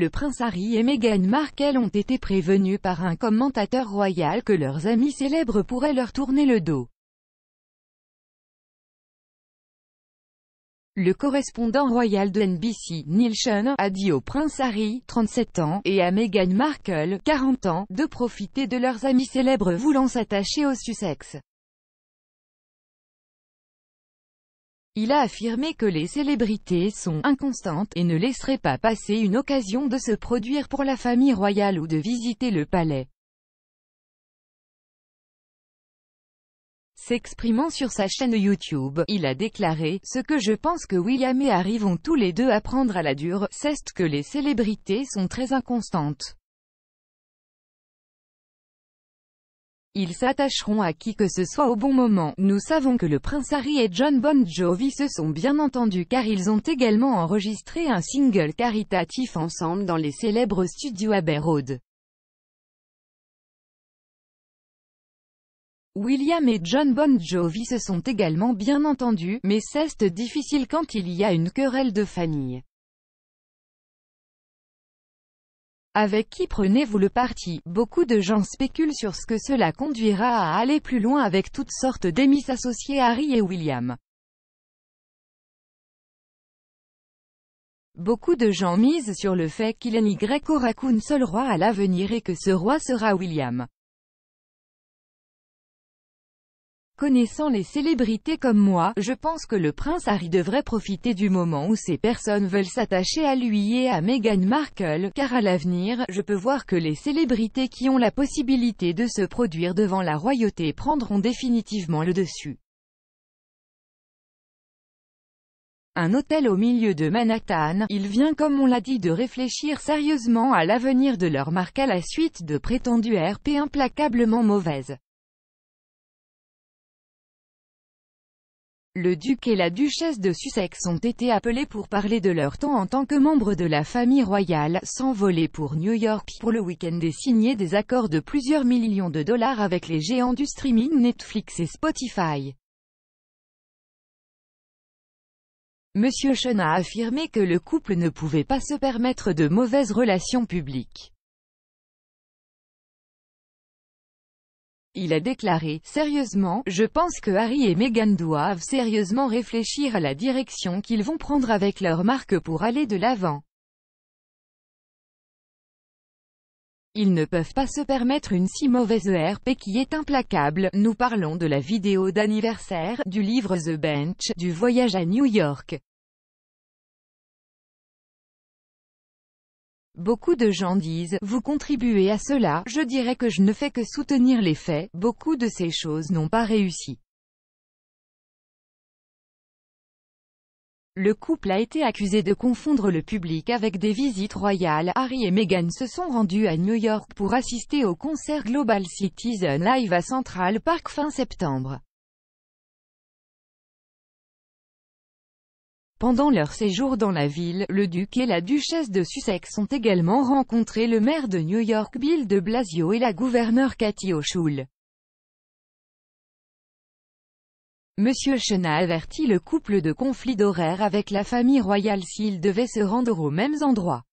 Le prince Harry et Meghan Markle ont été prévenus par un commentateur royal que leurs amis célèbres pourraient leur tourner le dos. Le correspondant royal de NBC, Neil a dit au prince Harry, 37 ans, et à Meghan Markle, 40 ans, de profiter de leurs amis célèbres voulant s'attacher au Sussex. Il a affirmé que les célébrités sont « inconstantes » et ne laisseraient pas passer une occasion de se produire pour la famille royale ou de visiter le palais. S'exprimant sur sa chaîne YouTube, il a déclaré « Ce que je pense que William et Harry vont tous les deux apprendre à la dure, c'est que les célébrités sont très inconstantes. Ils s'attacheront à qui que ce soit au bon moment. Nous savons que le prince Harry et John Bon Jovi se sont bien entendus car ils ont également enregistré un single caritatif ensemble dans les célèbres studios Abbey Road. William et John Bon Jovi se sont également bien entendus, mais c'est difficile quand il y a une querelle de famille. Avec qui prenez-vous le parti Beaucoup de gens spéculent sur ce que cela conduira à aller plus loin avec toutes sortes d'émis associés Harry et William. Beaucoup de gens misent sur le fait qu'il n'y aura qu'un seul roi à l'avenir et que ce roi sera William. Connaissant les célébrités comme moi, je pense que le prince Harry devrait profiter du moment où ces personnes veulent s'attacher à lui et à Meghan Markle, car à l'avenir, je peux voir que les célébrités qui ont la possibilité de se produire devant la royauté prendront définitivement le dessus. un hôtel au milieu de Manhattan, il vient comme on l'a dit de réfléchir sérieusement à l'avenir de leur marque à la suite de prétendues RP implacablement mauvaises. Le duc et la duchesse de Sussex ont été appelés pour parler de leur temps en tant que membres de la famille royale, s'envoler pour New York pour le week-end et signer des accords de plusieurs millions de dollars avec les géants du streaming Netflix et Spotify. Monsieur Chen a affirmé que le couple ne pouvait pas se permettre de mauvaises relations publiques. Il a déclaré, sérieusement, je pense que Harry et Meghan doivent sérieusement réfléchir à la direction qu'ils vont prendre avec leur marque pour aller de l'avant. Ils ne peuvent pas se permettre une si mauvaise ERP qui est implacable. Nous parlons de la vidéo d'anniversaire, du livre The Bench, du voyage à New York. Beaucoup de gens disent, vous contribuez à cela, je dirais que je ne fais que soutenir les faits, beaucoup de ces choses n'ont pas réussi. Le couple a été accusé de confondre le public avec des visites royales. Harry et Meghan se sont rendus à New York pour assister au concert Global Citizen Live à Central Park fin septembre. Pendant leur séjour dans la ville, le duc et la duchesse de Sussex ont également rencontré le maire de New York Bill de Blasio et la gouverneure Cathy O'Shul. Monsieur a avertit le couple de conflits d'horaire avec la famille royale s'ils devaient se rendre aux mêmes endroits.